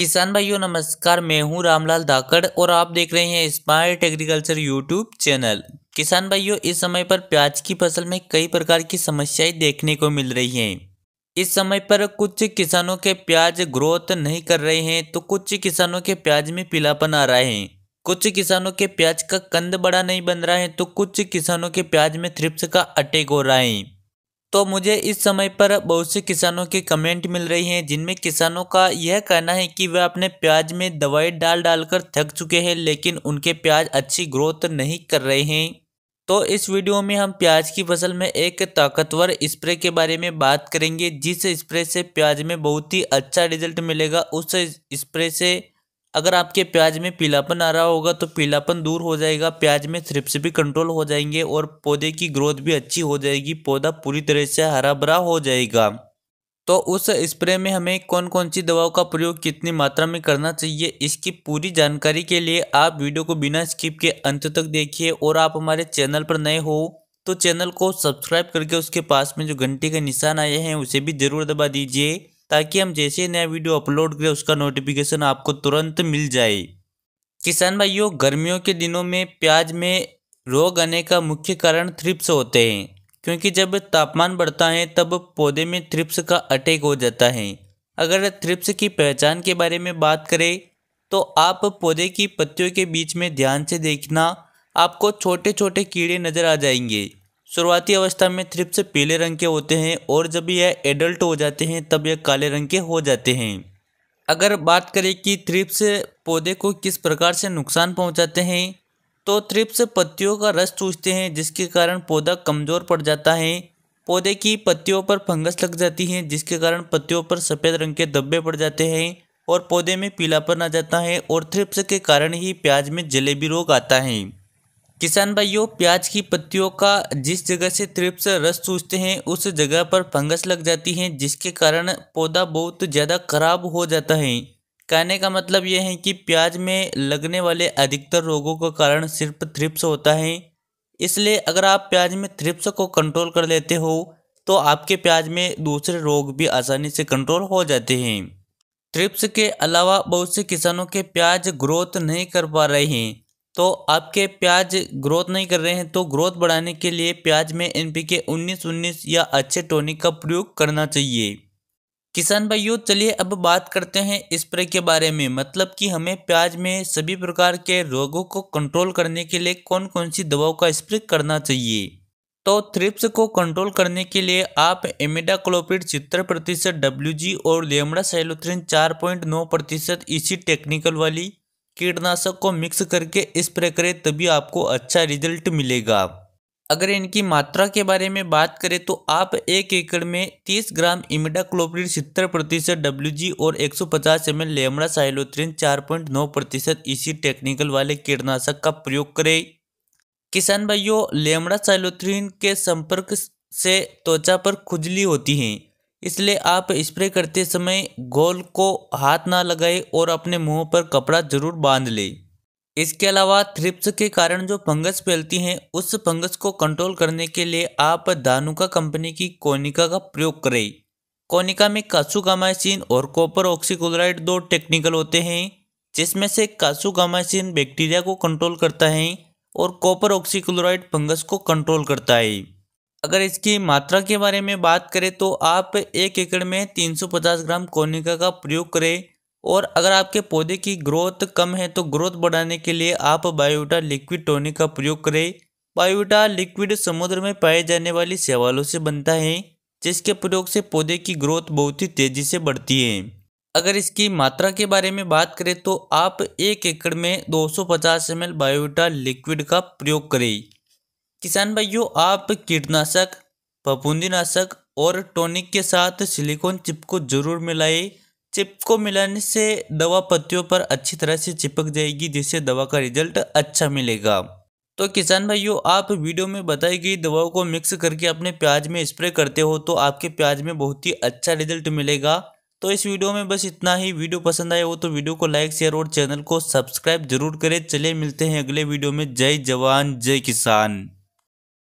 किसान भाइयों नमस्कार मैं हूं रामलाल धाकड़ और आप देख रहे हैं स्मार्ट एग्रीकल्चर यूट्यूब चैनल किसान भाइयों इस समय पर प्याज की फसल में कई प्रकार की समस्याएं देखने को मिल रही हैं इस समय पर कुछ किसानों के प्याज ग्रोथ नहीं कर रहे हैं तो कुछ किसानों के प्याज में पीलापन आ रहा है कुछ किसानों के प्याज का कंद बड़ा नहीं बन रहा है तो कुछ किसानों के प्याज में थ्रिप्स का अटैक हो रहा है तो मुझे इस समय पर बहुत से किसानों के कमेंट मिल रही हैं जिनमें किसानों का यह कहना है कि वह अपने प्याज में दवाई डाल डालकर थक चुके हैं लेकिन उनके प्याज अच्छी ग्रोथ नहीं कर रहे हैं तो इस वीडियो में हम प्याज की फसल में एक ताकतवर स्प्रे के बारे में बात करेंगे जिस स्प्रे से प्याज में बहुत ही अच्छा रिजल्ट मिलेगा उस स्प्रे से अगर आपके प्याज में पीलापन आ रहा होगा तो पीलापन दूर हो जाएगा प्याज में थ्रिप्स भी कंट्रोल हो जाएंगे और पौधे की ग्रोथ भी अच्छी हो जाएगी पौधा पूरी तरह से हरा भरा हो जाएगा तो उस स्प्रे में हमें कौन कौन सी दवाओं का प्रयोग कितनी मात्रा में करना चाहिए इसकी पूरी जानकारी के लिए आप वीडियो को बिना स्किप के अंत तक देखिए और आप हमारे चैनल पर नए हो तो चैनल को सब्सक्राइब करके उसके पास में जो घंटे के निशान आए हैं उसे भी ज़रूर दबा दीजिए ताकि हम जैसे नया वीडियो अपलोड करें उसका नोटिफिकेशन आपको तुरंत मिल जाए किसान भाइयों गर्मियों के दिनों में प्याज में रोग आने का मुख्य कारण थ्रिप्स होते हैं क्योंकि जब तापमान बढ़ता है तब पौधे में थ्रिप्स का अटैक हो जाता है अगर थ्रिप्स की पहचान के बारे में बात करें तो आप पौधे की पत्तियों के बीच में ध्यान से देखना आपको छोटे छोटे कीड़े नज़र आ जाएंगे शुरुआती अवस्था में थ्रिप्स पीले रंग के होते हैं और जब यह एडल्ट हो जाते हैं तब यह काले रंग के हो जाते हैं अगर बात करें कि थ्रिप्स पौधे को किस प्रकार से नुकसान पहुंचाते हैं तो थ्रिप्स पत्तियों का रस चूसते हैं जिसके कारण पौधा कमज़ोर पड़ जाता है पौधे की पत्तियों पर फंगस लग जाती है जिसके कारण पत्तियों पर सफ़ेद रंग के धब्बे पड़ जाते हैं और पौधे में पीलापन आ जाता है और थ्रिप्स के कारण ही प्याज में जलेबी रोग आता है किसान भाइयों प्याज की पत्तियों का जिस जगह से त्रिप्स रस चूसते हैं उस जगह पर फंगस लग जाती है जिसके कारण पौधा बहुत ज़्यादा खराब हो जाता है कहने का मतलब यह है कि प्याज में लगने वाले अधिकतर रोगों का कारण सिर्फ थ्रिप्स होता है इसलिए अगर आप प्याज में थ्रिप्स को कंट्रोल कर लेते हो तो आपके प्याज में दूसरे रोग भी आसानी से कंट्रोल हो जाते हैं थ्रिप्स के अलावा बहुत से किसानों के प्याज ग्रोथ नहीं कर पा रहे हैं तो आपके प्याज ग्रोथ नहीं कर रहे हैं तो ग्रोथ बढ़ाने के लिए प्याज में एन पी के उन्नीस उन्नीस या अच्छे टोनिक का प्रयोग करना चाहिए किसान भाइयों चलिए अब बात करते हैं स्प्रे के बारे में मतलब कि हमें प्याज में सभी प्रकार के रोगों को कंट्रोल करने के लिए कौन कौन सी दवाओं का स्प्रे करना चाहिए तो थ्रिप्स को कंट्रोल करने के लिए आप एमिडाक्लोपिड चित्र प्रतिशत डब्ल्यू और लेमड़ा सैलोथ्रिन चार पॉइंट नौ प्रतिशत इसी टेक्निकल वाली कीटनाशक को मिक्स करके स्प्रे करें तभी आपको अच्छा रिजल्ट मिलेगा अगर इनकी मात्रा के बारे में बात करें तो आप एक एकड़ में 30 ग्राम इमिडा क्लोप्रिड सितर प्रतिशत डब्ल्यू और 150 पचास एम एल लेमड़ा साइलोत्रिन 4.9 प्रतिशत इसी e टेक्निकल वाले कीटनाशक का प्रयोग करें किसान भाइयों लेमड़ा साइलोत्रिन के संपर्क से त्वचा पर खुजली होती है इसलिए आप स्प्रे करते समय गोल को हाथ ना लगाएं और अपने मुंह पर कपड़ा जरूर बांध लें इसके अलावा थ्रिप्स के कारण जो फंगस फैलती हैं उस फंगस को कंट्रोल करने के लिए आप दानुका कंपनी की कोनिका का प्रयोग करें कोनिका में कासुगामाइसिन और कॉपर ऑक्सीक्लोराइड दो टेक्निकल होते हैं जिसमें से कासुगामाइसिन बैक्टीरिया को कंट्रोल करता है और कॉपर ऑक्सीक्लोराइड फंगस को कंट्रोल करता है अगर इसकी मात्रा के बारे में बात करें तो आप एक एकड़ में 350 ग्राम कोनिका का प्रयोग करें और अगर आपके पौधे की ग्रोथ कम है तो ग्रोथ बढ़ाने के लिए आप बायोटा लिक्विड टोनिक का प्रयोग करें बायोटा लिक्विड समुद्र में पाए जाने वाली सेवालों से बनता है जिसके प्रयोग से पौधे की ग्रोथ बहुत ही तेज़ी से बढ़ती है अगर इसकी मात्रा के बारे में बात करें तो आप एक एकड़ में 250 सौ बायोटा लिक्विड का प्रयोग करें किसान भाइयों आप कीटनाशक फफूंदीनाशक और टॉनिक के साथ सिलिकॉन चिप को जरूर मिलाएं चिप को मिलाने से दवा पत्तियों पर अच्छी तरह से चिपक जाएगी जिससे दवा का रिजल्ट अच्छा मिलेगा तो किसान भाइयों आप वीडियो में बताई गई दवाओं को मिक्स करके अपने प्याज में स्प्रे करते हो तो आपके प्याज में बहुत ही अच्छा रिजल्ट मिलेगा तो इस वीडियो में बस इतना ही वीडियो पसंद आए हो तो वीडियो को लाइक शेयर और चैनल को सब्सक्राइब जरूर करें चले मिलते हैं अगले वीडियो में जय जवान जय किसान